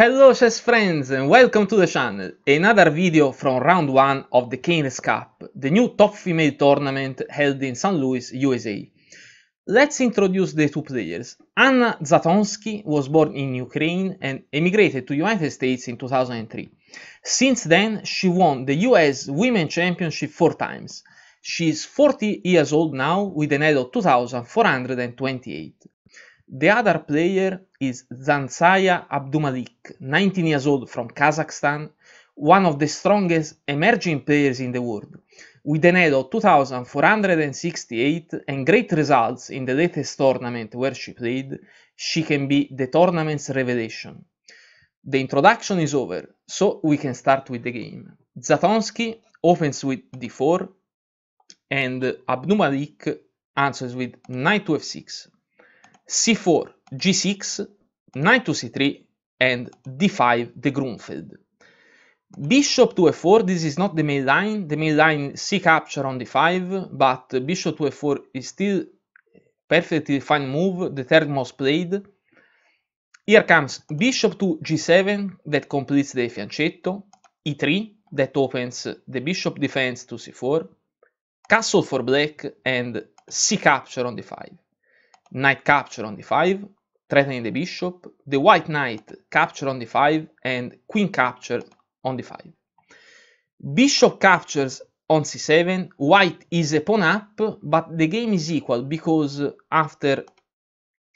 Hello chess friends and welcome to the channel, another video from round 1 of the Keynes Cup, the new top female tournament held in St. Louis, USA. Let's introduce the two players. Anna Zatonsky was born in Ukraine and emigrated to United States in 2003. Since then, she won the US Women Championship four times. She is 40 years old now with an age of 2428. The other player is Zansaya Abdumalik, 19 years old from Kazakhstan, one of the strongest emerging players in the world, with an EDO 2468 and great results in the latest tournament where she played, she can be the tournament's revelation. The introduction is over, so we can start with the game. Zatonsky opens with d4 and Abdumalik answers with knight to f6 c4, g6, knight to c3, and d5 the Grunfeld Bishop to f4, this is not the main line, the main line c capture on d5, but bishop to f4 is still perfectly fine move, the third most played. Here comes bishop to g7, that completes the fianchetto, e3, that opens the bishop defense to c4, castle for black, and c capture on d5 knight capture on d5, threatening the bishop, the white knight capture on d5, and queen capture on d5. Bishop captures on c7, white is a pawn up, but the game is equal because after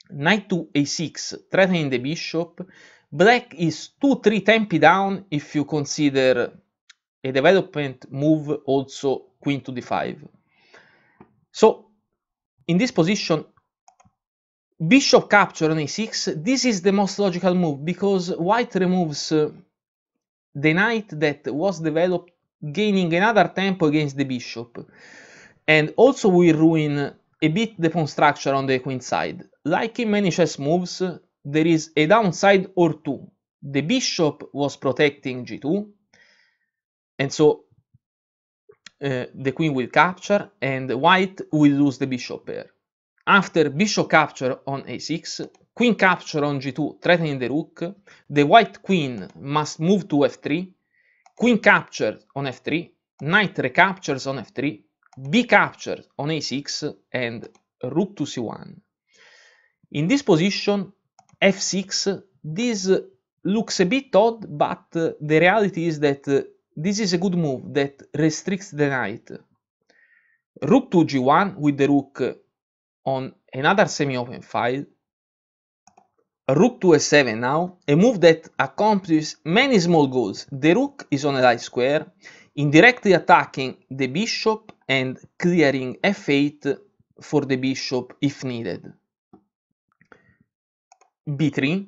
knight to a6 threatening the bishop, black is 2-3 tempi down if you consider a development move also queen to d5. So in this position Bishop capture on a6, this is the most logical move, because white removes uh, the knight that was developed, gaining another tempo against the bishop. And also we ruin a bit the pawn structure on the queen side. Like in many chess moves, there is a downside or two. The bishop was protecting g2, and so uh, the queen will capture, and white will lose the bishop pair. After bishop capture on a6, queen capture on g2 threatening the rook, the white queen must move to f3, queen capture on f3, knight recaptures on f3, b captures on a6 and rook to c1. In this position, f6, this looks a bit odd, but the reality is that this is a good move that restricts the knight. Rook to g1 with the rook on another semi-open file, rook to a7 now, a move that accomplishes many small goals. The rook is on a light square, indirectly attacking the bishop and clearing f8 for the bishop if needed. b3,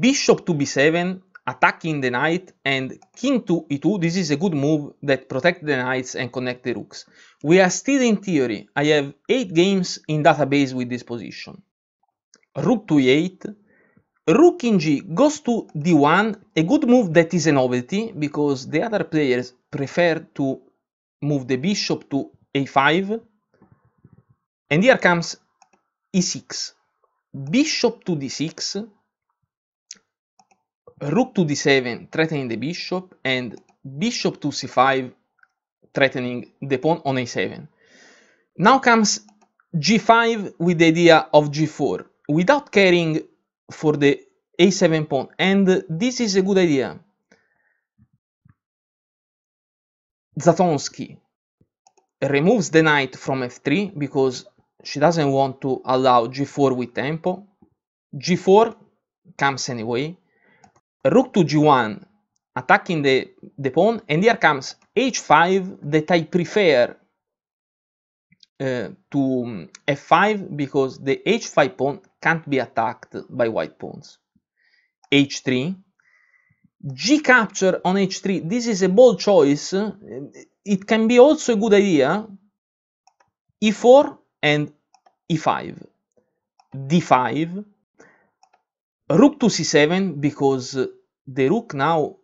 bishop to b7, attacking the knight and king to e2 this is a good move that protect the knights and connect the rooks we are still in theory i have eight games in database with this position rook to e8 rook in g goes to d1 a good move that is a novelty because the other players prefer to move the bishop to a5 and here comes e6 bishop to d6 rook to d7 threatening the bishop and bishop to c5 threatening the pawn on a7. Now comes g5 with the idea of g4 without caring for the a7 pawn and this is a good idea. Zatonsky removes the knight from f3 because she doesn't want to allow g4 with tempo. g4 comes anyway rook to g1, attacking the, the pawn, and here comes h5 that I prefer uh, to um, f5 because the h5 pawn can't be attacked by white pawns. h3, g capture on h3, this is a bold choice, it can be also a good idea, e4 and e5, d5, rook to c7 because the rook now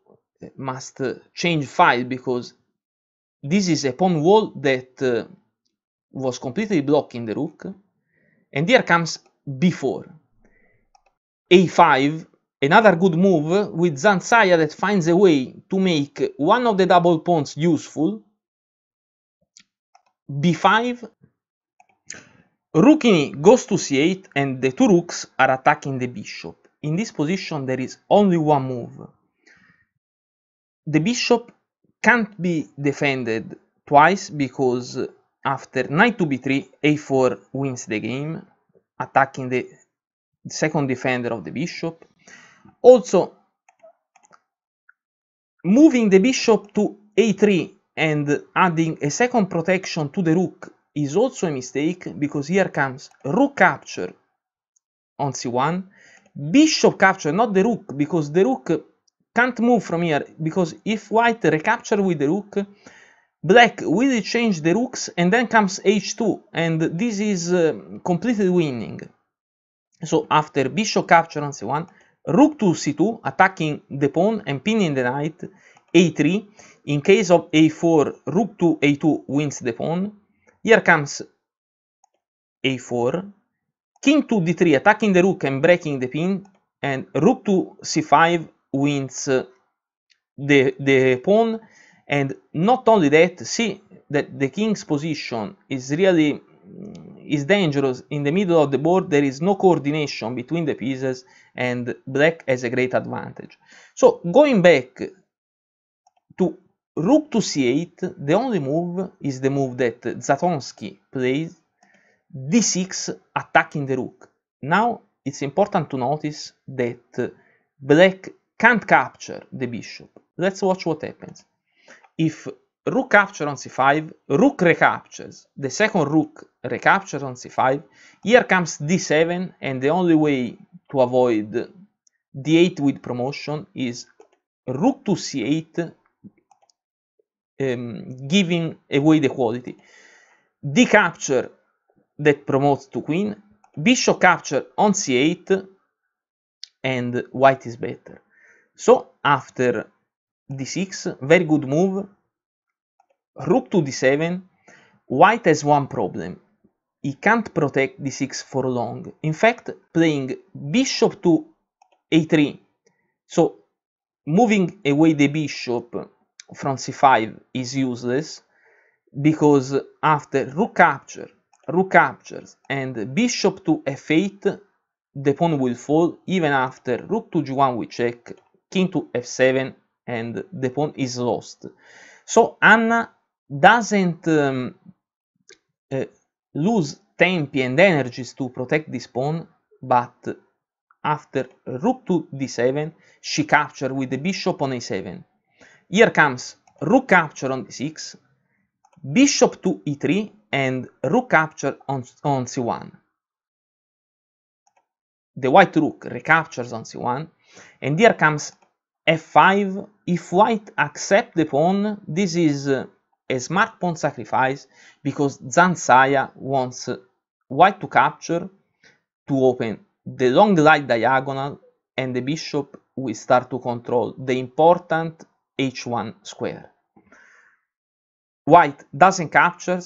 must change file because this is a pawn wall that uh, was completely blocking the rook and here comes b4 a5 another good move with Zanzaya that finds a way to make one of the double pawns useful b5 rook e goes to c8 and the two rooks are attacking the bishop in this position there is only one move. The bishop can't be defended twice because after knight to b3, a4 wins the game, attacking the second defender of the bishop. Also, moving the bishop to a3 and adding a second protection to the rook is also a mistake because here comes rook capture on c1 Bishop capture, not the rook, because the rook can't move from here, because if white recapture with the rook, black will change the rooks and then comes h2, and this is uh, completely winning. So after bishop capture on c1, rook to c2, attacking the pawn and pinning the knight, a3, in case of a4, rook to a2 wins the pawn, here comes a4, King to d3, attacking the rook and breaking the pin, and rook to c5 wins the, the pawn. And not only that, see that the king's position is really mm, is dangerous in the middle of the board there is no coordination between the pieces and black has a great advantage so going back to rook to c8 the only move is the move that Zatonsky plays d6 attacking the rook. Now it's important to notice that black can't capture the bishop. Let's watch what happens. If rook capture on c5, rook recaptures, the second rook recaptures on c5, here comes d7 and the only way to avoid d8 with promotion is rook to c8 um, giving away the quality. D capture that promotes to queen, bishop capture on c8, and white is better. So after d6, very good move, rook to d7, white has one problem. He can't protect d6 for long. In fact, playing bishop to a3, so moving away the bishop from c5 is useless, because after rook capture rook captures and bishop to f8, the pawn will fall even after rook to g1 we check, king to f7 and the pawn is lost. So Anna doesn't um, uh, lose tempi and energies to protect this pawn, but after rook to d7, she captures with the bishop on a7. Here comes rook capture on d6, bishop to e3, and rook capture on, on c1. The white rook recaptures on c1 and here comes f5. If white accept the pawn, this is a smart pawn sacrifice because Zansaya wants white to capture to open the long light diagonal and the bishop will start to control the important h1 square. White doesn't capture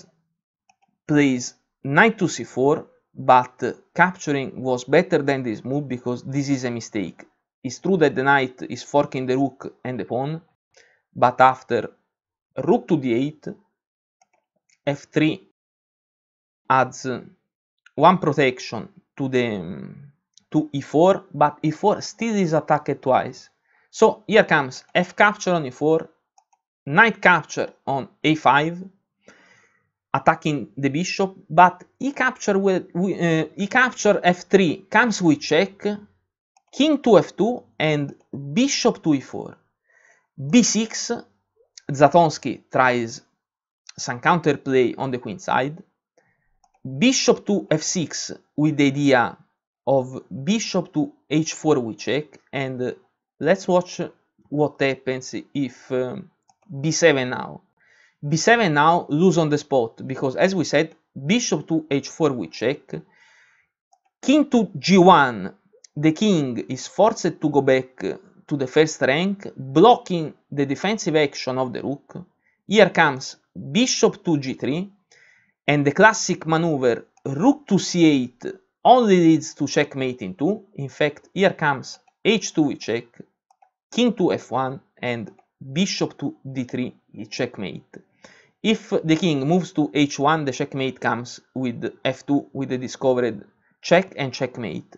plays knight to c4 but capturing was better than this move because this is a mistake. It's true that the knight is forking the rook and the pawn, but after rook to d8, f3 adds one protection to the to e4, but e4 still is attacked twice. So here comes f capture on e4, knight capture on a5, attacking the bishop, but e capture, with, uh, e capture f3 comes with check, king to f2 and bishop to e4. b6, Zatonsky tries some counterplay on the queen side, bishop to f6 with the idea of bishop to h4 we check and uh, let's watch what happens if um, b7 now b7 now lose on the spot because as we said bishop to h4 we check king to g1 the king is forced to go back to the first rank blocking the defensive action of the rook here comes bishop to g3 and the classic maneuver rook to c8 only leads to checkmate in 2 in fact here comes h2 we check king to f1 and bishop to d3 checkmate. If the king moves to h1, the checkmate comes with f2 with the discovered check and checkmate.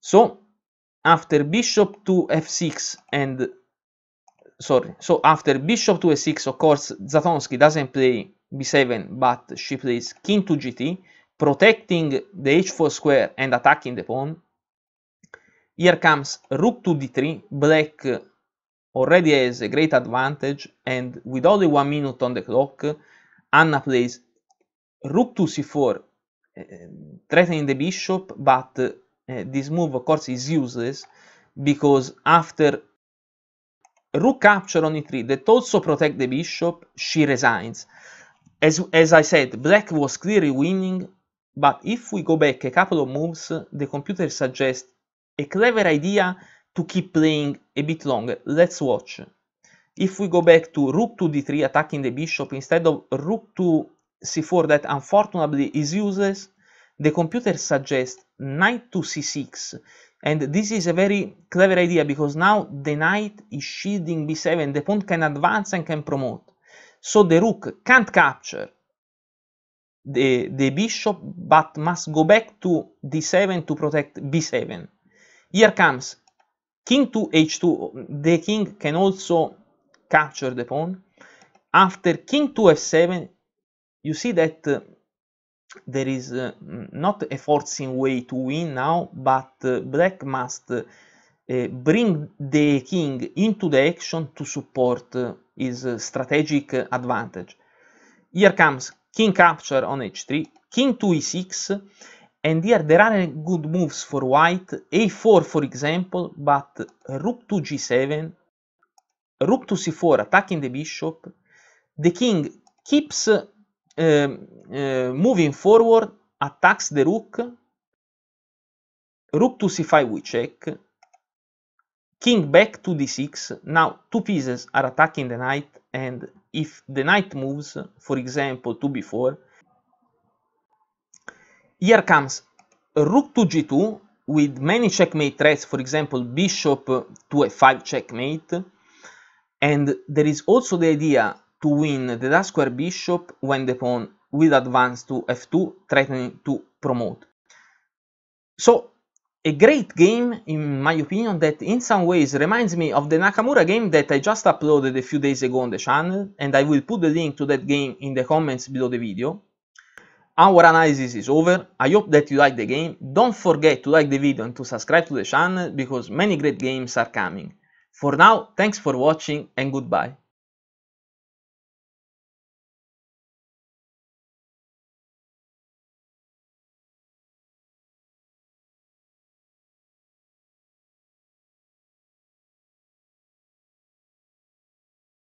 So after bishop to f6 and sorry, so after bishop to a6, of course, Zatonsky doesn't play b7, but she plays king to gt, protecting the h4 square and attacking the pawn. Here comes rook to d3, black already has a great advantage and with only one minute on the clock, Anna plays rook to c4, uh, ehm, threatening the bishop, but uh, this move of course is useless because after rook capture on e3 that also protect the bishop, she resigns. As, as I said, black was clearly winning, but if we go back a couple of moves, the computer suggests a clever idea to keep playing a bit longer. Let's watch. If we go back to rook to d3 attacking the bishop instead of rook to c4 that unfortunately is useless, the computer suggests knight to c6 and this is a very clever idea because now the knight is shielding b7, the pawn can advance and can promote. So the rook can't capture the, the bishop but must go back to d7 to protect b7. Here comes King to h2, the king can also capture the pawn. After king to f7, you see that uh, there is uh, not a forcing way to win now, but uh, black must uh, bring the king into the action to support uh, his uh, strategic advantage. Here comes king capture on h3, king to e6, and here there aren't good moves for white, a4 for example, but rook to g7, rook to c4 attacking the bishop, the king keeps uh, um, uh, moving forward, attacks the rook, rook to c5 we check, king back to d6, now two pieces are attacking the knight, and if the knight moves, for example to b4, here comes rook to g2 with many checkmate threats, for example, bishop to f5 checkmate, and there is also the idea to win the dark square bishop when the pawn will advance to f2, threatening to promote. So, a great game, in my opinion, that in some ways reminds me of the Nakamura game that I just uploaded a few days ago on the channel, and I will put the link to that game in the comments below the video. Our analysis is over. I hope that you liked the game. Don't forget to like the video and to subscribe to the channel because many great games are coming. For now, thanks for watching and goodbye.